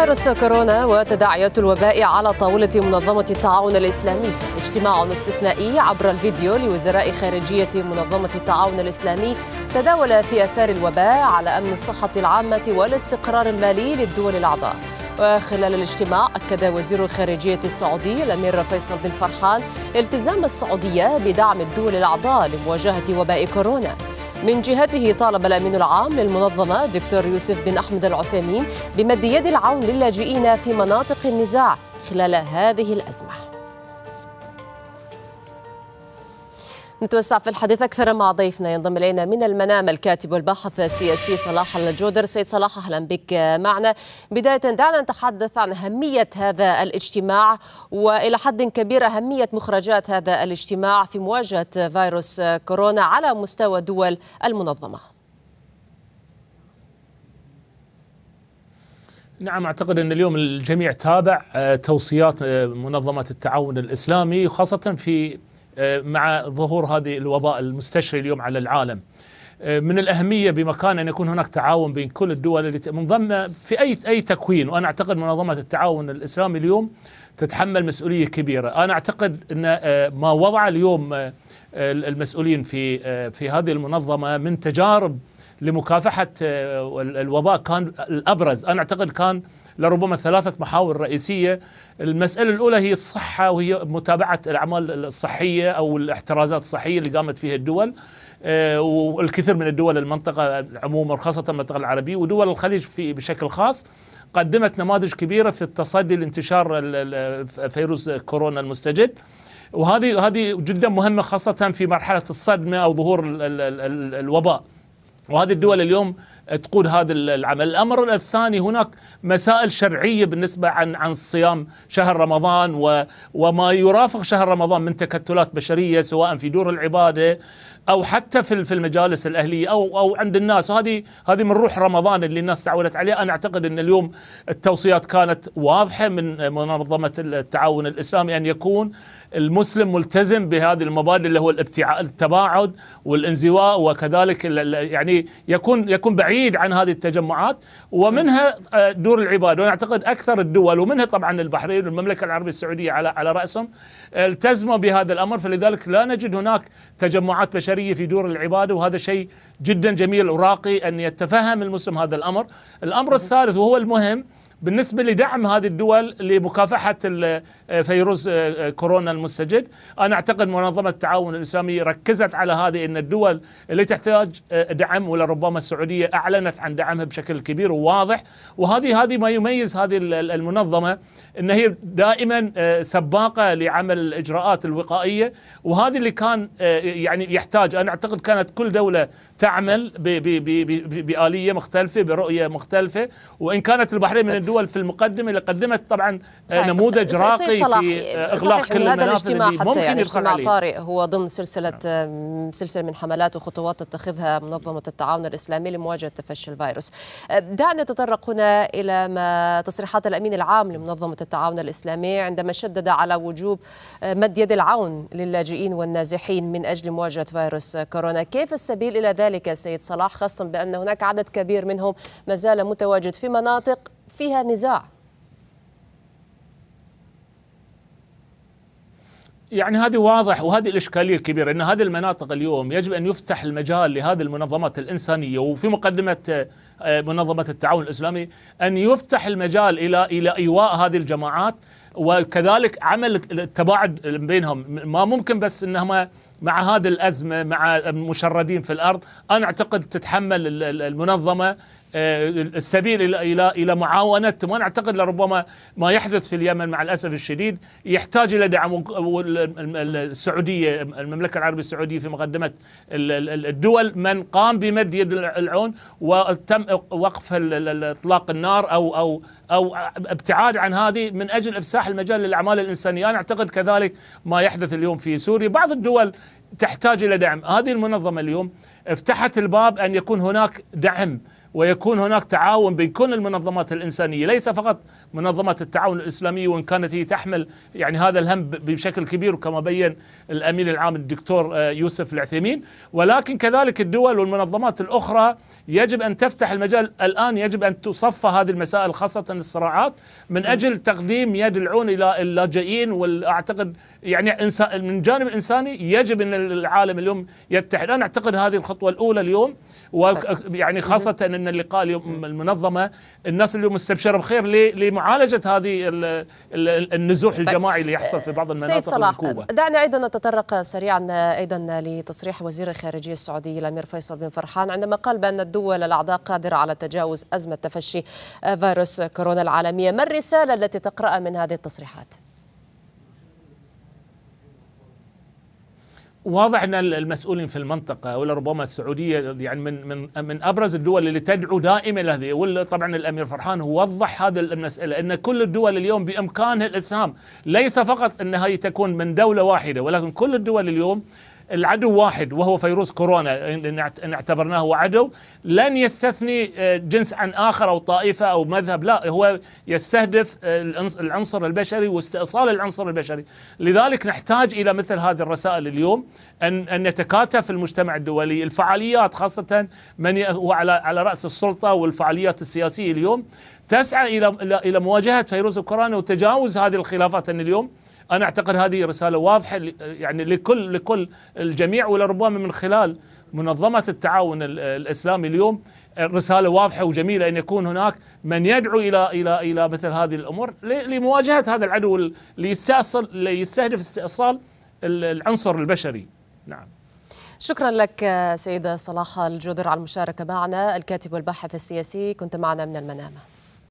فيروس كورونا وتداعيات الوباء على طاولة منظمة التعاون الإسلامي اجتماع استثنائي عبر الفيديو لوزراء خارجية منظمة التعاون الإسلامي تداول في أثار الوباء على أمن الصحة العامة والاستقرار المالي للدول الأعضاء وخلال الاجتماع أكد وزير الخارجية السعودي الأمير فيصل بن فرحان التزام السعودية بدعم الدول الأعضاء لمواجهة وباء كورونا من جهته طالب الأمين العام للمنظمة دكتور يوسف بن أحمد العثيمين بمد يد العون للاجئين في مناطق النزاع خلال هذه الأزمة نتوسع في الحديث أكثر مع ضيفنا ينضم إلينا من المنام الكاتب والباحث السياسي صلاح الجودر سيد صلاح أهلا بك معنا بداية دعنا نتحدث عن أهمية هذا الاجتماع وإلى حد كبير أهمية مخرجات هذا الاجتماع في مواجهة فيروس كورونا على مستوى دول المنظمة نعم اعتقد ان اليوم الجميع تابع آه، توصيات آه، منظمه التعاون الاسلامي خاصه في آه، مع ظهور هذه الوباء المستشري اليوم على العالم آه، من الاهميه بمكان ان يكون هناك تعاون بين كل الدول التي منضمه في اي اي تكوين وانا اعتقد منظمه التعاون الاسلامي اليوم تتحمل مسؤوليه كبيره، انا اعتقد ان آه، ما وضع اليوم المسؤولين في في هذه المنظمه من تجارب لمكافحه الوباء كان الابرز، انا اعتقد كان لربما ثلاثة محاور رئيسية المسألة الأولى هي الصحة وهي متابعة الأعمال الصحية أو الاحترازات الصحية اللي قامت فيها الدول آه، والكثير من الدول المنطقة عموما خاصة المنطقة العربية ودول الخليج في بشكل خاص قدمت نماذج كبيرة في التصدي لانتشار فيروس كورونا المستجد وهذه هذه جدا مهمة خاصة في مرحلة الصدمة أو ظهور الوباء وهذه الدول اليوم تقود هذا العمل الأمر الثاني هناك مسائل شرعية بالنسبة عن عن صيام شهر رمضان و وما يرافق شهر رمضان من تكتلات بشرية سواء في دور العبادة أو حتى في في المجالس الأهلية أو أو عند الناس وهذه هذه من روح رمضان اللي الناس تعودت عليه أنا أعتقد أن اليوم التوصيات كانت واضحة من منظمة التعاون الإسلامي أن يكون المسلم ملتزم بهذه المبادئ اللي هو الابتعاد التباعد والانزواء وكذلك يعني يكون يكون بعيد بعيد عن هذه التجمعات ومنها آه، دور العباده وانا اعتقد اكثر الدول ومنها طبعا البحرين والمملكه العربيه السعوديه على على راسهم التزموا بهذا الامر فلذلك لا نجد هناك تجمعات بشريه في دور العباده وهذا شيء جدا جميل وراقي ان يتفهم المسلم هذا الامر الامر الثالث وهو المهم بالنسبة لدعم هذه الدول لمكافحة آه، فيروس آه، آه، كورونا المستجد أنا أعتقد منظمة التعاون الإسلامي ركزت على هذه أن الدول اللي تحتاج دعم ولربما السعودية أعلنت عن دعمها بشكل كبير وواضح وهذه هذه ما يميز هذه المنظمة أن هي دائما سباقة لعمل الإجراءات الوقائية وهذه اللي كان يعني يحتاج أنا أعتقد كانت كل دولة تعمل بآلية مختلفة برؤية مختلفة وإن كانت البحرين من طيب. الدول الدول في المقدمه اللي قدمت طبعا آه، نموذج راقي في آه، اغلاق كل الاجتماع اللي ممكن يعني اجتماع طارئ هو ضمن سلسله نعم. سلسله من حملات وخطوات تتخذها منظمه التعاون الاسلامي لمواجهه تفشي الفيروس. آه، دعنا نتطرق هنا الى ما تصريحات الامين العام لمنظمه التعاون الاسلامي عندما شدد على وجوب مد يد العون للاجئين والنازحين من اجل مواجهه فيروس كورونا، كيف السبيل الى ذلك سيد صلاح خاصه بان هناك عدد كبير منهم ما زال متواجد في مناطق فيها نزاع يعني هذه واضح وهذه الاشكاليه الكبيره ان هذه المناطق اليوم يجب ان يفتح المجال لهذه المنظمات الانسانيه وفي مقدمه آه، منظمه التعاون الاسلامي ان يفتح المجال الى الى ايواء هذه الجماعات وكذلك عمل التباعد بينهم ما ممكن بس انهم مع هذه الازمه مع مشردين في الارض انا اعتقد تتحمل المنظمه آه، السبيل الى الى الى معاونتهم وانا اعتقد لربما ما يحدث في اليمن مع الاسف الشديد يحتاج الى دعم السعوديه المملكه العربيه السعوديه في مقدمه الدول من قام بمد يد العون وتم وقف اطلاق النار او او او ابتعاد عن هذه من اجل افساح المجال للاعمال الانسانيه، انا اعتقد كذلك ما يحدث اليوم في سوريا، بعض الدول تحتاج الى دعم، هذه المنظمه اليوم فتحت الباب ان يكون هناك دعم ويكون هناك تعاون بين كل المنظمات الإنسانية ليس فقط منظمات التعاون الإسلامية وإن كانت هي تحمل يعني هذا الهم بشكل كبير كما بين الأمين العام الدكتور آه، يوسف العثيمين ولكن كذلك الدول والمنظمات الأخرى يجب أن تفتح المجال الآن يجب أن تصفى هذه المسائل خاصة الصراعات من أجل تقديم يد العون إلى اللاجئين وأعتقد يعني من جانب إنساني يجب أن العالم اليوم يتحد أنا أعتقد هذه الخطوة الأولى اليوم يعني خاصة أن ان اللقاء اليوم المنظمه الناس اليوم مستبشره بخير لمعالجه هذه النزوح طيب، الجماعي اللي يحصل آه، في بعض المناطق سيد صلاح الكوبة. دعنا ايضا نتطرق سريعا آه، ايضا لتصريح وزير الخارجيه السعودي الامير فيصل بن فرحان عندما قال بان الدول الاعضاء قادره على تجاوز ازمه تفشي آه، فيروس كورونا العالميه ما الرساله التي تقراها من هذه التصريحات واضح ان المسؤولين في المنطقه ولربما السعوديه يعني من من من ابرز الدول اللي تدعو دائما لهذه وطبعا الامير فرحان هو وضح هذا المساله ان كل الدول اليوم بامكانها الاسهام ليس فقط انها تكون من دوله واحده ولكن كل الدول اليوم العدو واحد وهو فيروس كورونا ان اعتبرناه هو عدو لن يستثني آه، جنس عن اخر او طائفه او مذهب لا هو يستهدف آه، العنصر البشري واستئصال العنصر البشري لذلك نحتاج الى مثل هذه الرسائل اليوم ان ان نتكاتف المجتمع الدولي الفعاليات خاصه من هو على على راس السلطه والفعاليات السياسيه اليوم تسعى الى الى مواجهه فيروس الكورونا وتجاوز هذه الخلافات ان اليوم انا اعتقد هذه رساله واضحه يعني لكل لكل الجميع ولربما من خلال منظمه التعاون الاسلامي اليوم رساله واضحه وجميله ان يكون هناك من يدعو الى الى الى مثل هذه الامور لمواجهه هذا العدو اللي يستأصل اللي يستهدف استئصال العنصر البشري. نعم. شكرا لك سيدة صلاح الجودر على المشاركة معنا الكاتب والباحث السياسي كنت معنا من المنامة